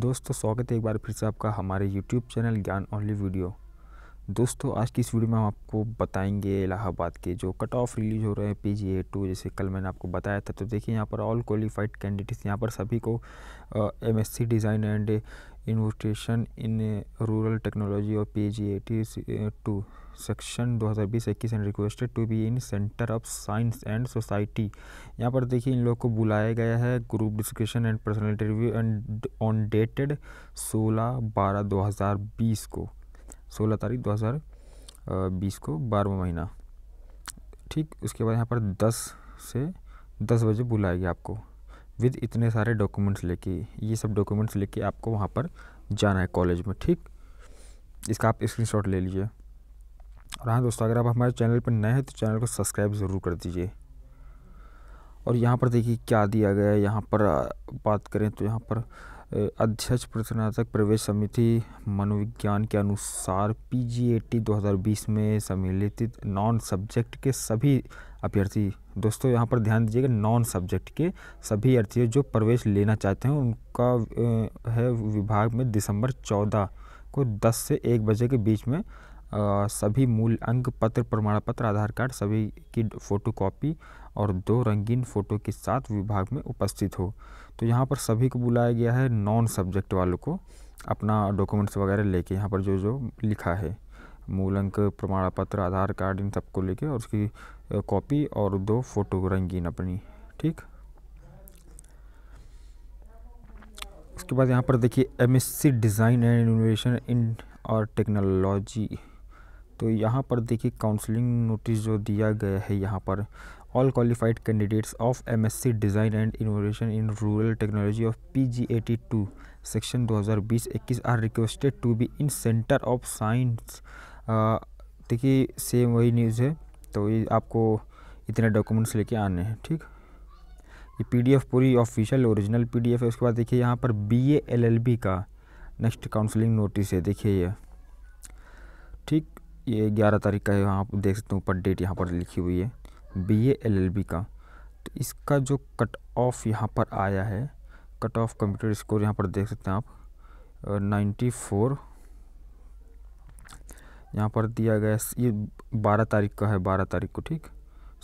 दोस्तों स्वागत है एक बार फिर से आपका हमारे YouTube channel Gyan only video दोस्तों आज की इस वीडियो में हम आपको बताएंगे इलाहाबाद के जो कट ऑफ रिलीज हो रहे हैं पी जी ए टू जैसे कल मैंने आपको बताया था तो देखिए यहाँ पर ऑल क्वालिफाइड कैंडिडेट्स यहाँ पर सभी को M S C design and innovation in rural technology और P G A T two section 2020-21 and requested to be in centre of science and society यहाँ पर देखिए इन लोग को बुलाया गया है group discussion and personal interview and on dated 16 बारह 2020 को सोलह तारीख दो हज़ार बीस को बारहवा महीना ठीक उसके बाद यहाँ पर दस से दस बजे बुलाएगी आपको विद इतने सारे डॉक्यूमेंट्स लेके ये सब डॉक्यूमेंट्स लेके आपको वहाँ पर जाना है कॉलेज में ठीक इसका आप स्क्रीन ले लीजिए और हाँ दोस्तों अगर आप हमारे चैनल पर नए हैं तो चैनल को सब्सक्राइब ज़रूर कर दीजिए और यहाँ पर देखिए क्या दिया गया है यहाँ पर बात करें तो यहाँ पर अध्यक्ष प्रश्नार्थक प्रवेश समिति मनोविज्ञान के अनुसार पी जी 2020 में सम्मिलित नॉन सब्जेक्ट के सभी अभ्यर्थी दोस्तों यहाँ पर ध्यान दीजिएगा नॉन सब्जेक्ट के सभी अभ्यर्थी जो प्रवेश लेना चाहते हैं उनका है विभाग में दिसंबर 14 को 10 से 1 बजे के बीच में सभी मूल अंग पत्र प्रमाण पत्र आधार कार्ड सभी की फोटोकॉपी और दो रंगीन फ़ोटो के साथ विभाग में उपस्थित हो तो यहाँ पर सभी को बुलाया गया है नॉन सब्जेक्ट वालों को अपना डॉक्यूमेंट्स वगैरह लेके यहाँ पर जो जो लिखा है मूल अंक प्रमाण पत्र आधार कार्ड इन सबको लेके और उसकी कॉपी और दो फ़ोटो रंगीन अपनी ठीक उसके बाद यहाँ पर देखिए MSc design and innovation in और टेक्नोलॉजी तो यहाँ पर देखिए काउंसलिंग नोटिस जो दिया गया है यहाँ पर all qualified candidates of MSc design and innovation in rural technology of T two section 2020-21 are requested to be in centre of science देखिए सेम वही न्यूज़ है तो ये आपको इतने डॉक्यूमेंट्स लेके आने हैं ठीक ये पीडीएफ पूरी ऑफिशियल ओरिजिनल पीडीएफ है उसके बाद देखिए यहाँ पर बी का नेक्स्ट काउंसलिंग नोटिस है देखिए ये ठीक ये ग्यारह तारीख का है यहाँ आप देख सकते हो ऊपर डेट यहाँ पर लिखी हुई है बी एल एल बी का तो इसका जो कट ऑफ यहाँ पर आया है कट ऑफ कंप्यूटर स्कोर यहाँ पर देख सकते हैं आप नाइन्टी फोर यहाँ पर दिया गया ये बारह तारीख का है बारह तारीख को ठीक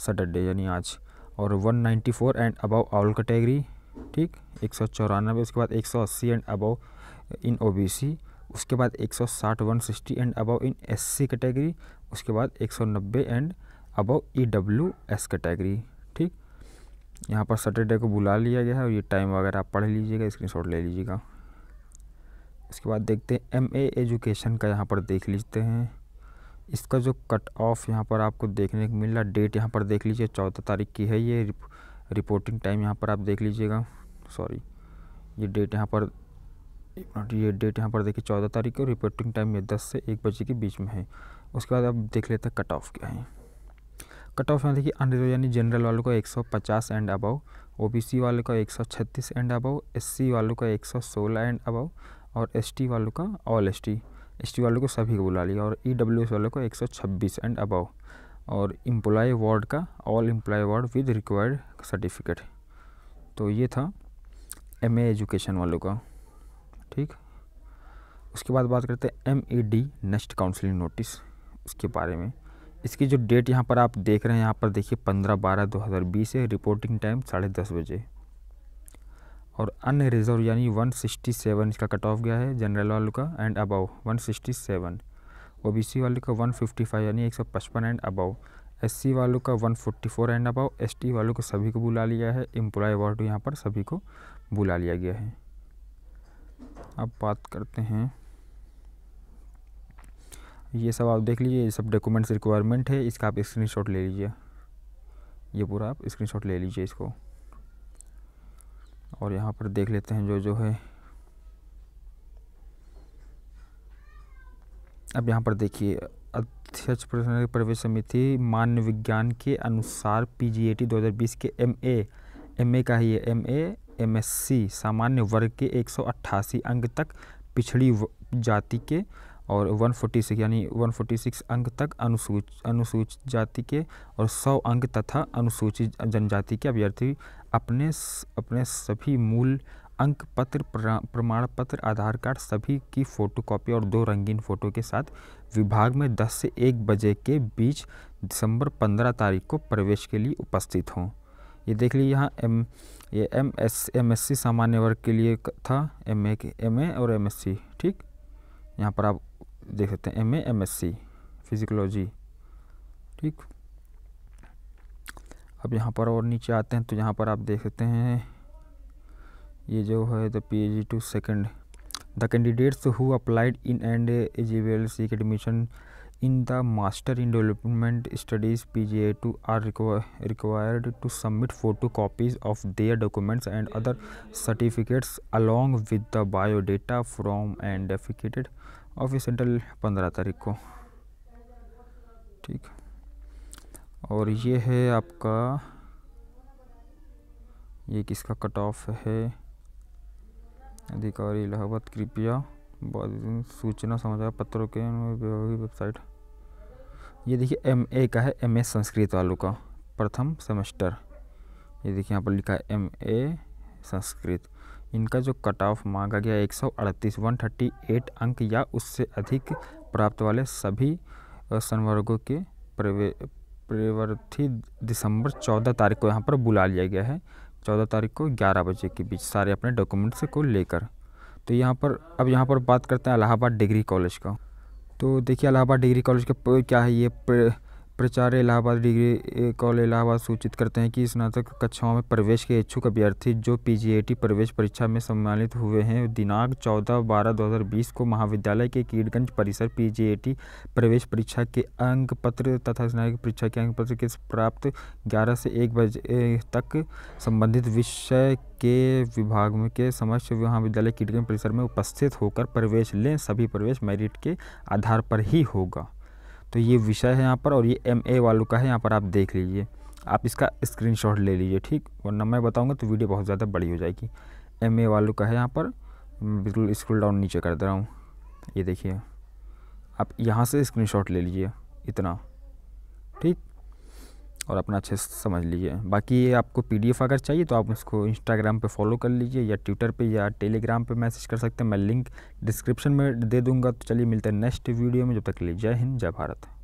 सैटरडे यानी आज और one ninety four and above all category ठीक एक सौ चौरानवे उसके बाद एक सौ अस्सी एंड अबव इन सी उसके बाद 160 160 and above in SC category उसके बाद 190 and above E W S category ठीक यहाँ पर सैटरडे को बुला लिया गया है और ये टाइम वगैरह आप पढ़ लीजिएगा स्क्रीनशॉट ले लीजिएगा उसके बाद देखते हैं एम ए एजुकेशन का यहाँ पर देख लीजते हैं इसका जो कट ऑफ यहाँ पर आपको देखने को मिल रहा डेट यहाँ पर देख लीजिए चौदह तारीख की है ये रिपोर्टिंग टाइम यहाँ पर आप देख लीजिएगा सॉरी ये डेट यहाँ पर ये डेट यहाँ पर देखिए चौदह तारीख को और रिपोर्टिंग टाइम ये दस से एक बजे के बीच में है उसके बाद अब देख लेते हैं कट ऑफ क्या है कट ऑफ यहाँ देखिए अंडर यानी जनरल वालों का 150 एंड अबव ओबीसी वालों का 136 एंड अबव एससी वालों का 116 एंड अबव और एसटी वालों का ऑल एसटी एसटी वालों को सभी को बुला लिया और ईडब्ल्यूएस e वालों का 126 एंड अबव और एम्प्लॉय वार्ड का all employ ward with required certificate तो ये था एम एजुकेशन वालों का ठीक उसके बाद बात करते हैं M E D next counselling notice उसके बारे में इसकी जो डेट यहाँ पर आप देख रहे हैं यहाँ पर देखिए पंद्रह बारह दो हज़ार बीस है रिपोर्टिंग टाइम साढ़े दस बजे और अन्य रिजर्व यानी वन सिक्सटी सेवन इसका कट ऑफ गया है जनरल वालों का and above one sixty seven O B C वालों का वन फिफ्टी फाइव यानी एक सौ पचपन एंड अबव एस सी वालों का one forty four and above S T वालों को सभी को बुला लिया है एम्प्लॉय अवार्ड यहाँ पर सभी को बुला लिया गया है अब बात करते हैं ये सब आप देख लीजिए ये सब डॉक्यूमेंट्स रिक्वायरमेंट है इसका आप स्क्रीनशॉट ले लीजिए ये पूरा आप स्क्रीनशॉट ले लीजिए इसको और यहाँ पर देख लेते हैं जो जो है अब यहाँ पर देखिए अध्यक्ष प्रश्न प्रवेश समिति मान्य विज्ञान के अनुसार हजार 2020 के एम ए का ही है ए एमएससी सामान्य वर्ग के 188 अंक तक पिछड़ी जाति के और 146 यानी 146 अंक तक अनुसूच अनुसूचित जाति के और 100 अंक तथा अनुसूचित जनजाति के अभ्यर्थी अपने अपने सभी मूल अंक पत्र प्रमाण पत्र आधार कार्ड सभी की फोटोकॉपी और दो रंगीन फ़ोटो के साथ विभाग में 10 से 1 बजे के बीच दिसंबर 15 तारीख को प्रवेश के लिए उपस्थित हों ये देख लीजिए यहाँ एम ये M S M S C सामान्य वर्ग के लिए था एम ए एम ए और एम एस सी ठीक यहाँ पर आप देख सकते हैं M A M S C physiology ठीक अब यहाँ पर और नीचे आते हैं तो यहाँ पर आप देख सकते हैं ये जो है the P G two second the candidates who applied in and एजीवेल के admission in the master in development studies pga2 are require, required to submit photocopies of their documents and other certificates along with the biodata from and defecated office central पंद्रह तारीख को ठीक और ये है आपका ये किसका कट ऑफ है अधिकारी इलाहाबाद कृपया सूचना समाचार पत्रों के वेबसाइट ये देखिए एम ए का है एम ए संस्कृत वालों का प्रथम सेमेस्टर ये देखिए यहाँ पर लिखा है एम ए संस्कृत इनका जो कट ऑफ मांगा गया एक सौ अड़तीस वन थर्टी एट अंक या उससे अधिक प्राप्त वाले सभी संवर्गों के प्रवर्थी दिसंबर चौदह तारीख को यहाँ पर बुला लिया गया है चौदह तारीख को ग्यारह बजे के बीच सारे अपने डॉक्यूमेंट्स को लेकर तो यहाँ पर अब यहाँ पर बात करते हैं इलाहाबाद डिग्री कॉलेज का तो देखिए अलाहाबाद डिग्री कॉलेज का क्या है ये प्राचार्य इलाहाबाद डिग्री कॉलेज इलाहाबाद सूचित करते हैं कि स्नातक कक्षाओं में प्रवेश के इच्छुक अभ्यर्थी जो पीजीएटी प्रवेश परीक्षा में सम्मानित हुए हैं दिनांक 14 बारह 2020 को महाविद्यालय के कीड़गंज परिसर पीजीएटी प्रवेश परीक्षा के अंक पत्र तथा स्नातक परीक्षा के अंक पत्र के प्राप्त ग्यारह से एक बजे तक संबंधित विषय के विभाग में के समस्त महाविद्यालय कीड़गंज परिसर में उपस्थित होकर प्रवेश लें सभी प्रवेश मेरिट के आधार पर ही होगा तो ये विषय है यहाँ पर और ये एम ए वालों का है यहाँ पर आप देख लीजिए आप इसका स्क्रीनशॉट ले लीजिए ठीक वरना मैं बताऊँगा तो वीडियो बहुत ज़्यादा बड़ी हो जाएगी एम ए वालों का है यहाँ पर बिल्कुल स्क्रोल डाउन नीचे कर दे रहा हूँ ये देखिए आप यहाँ से शॉट ले लीजिए इतना ठीक और अपना अच्छे से समझ लीजिए बाकी ये आपको पीडीएफ अगर चाहिए तो आप उसको इंस्टाग्राम पे फॉलो कर लीजिए या ट्विटर पे या टेलीग्राम पे मैसेज कर सकते हैं मैं लिंक डिस्क्रिप्शन में दे दूंगा तो चलिए मिलते हैं नेक्स्ट वीडियो में जब तक के लिए जय हिंद जय भारत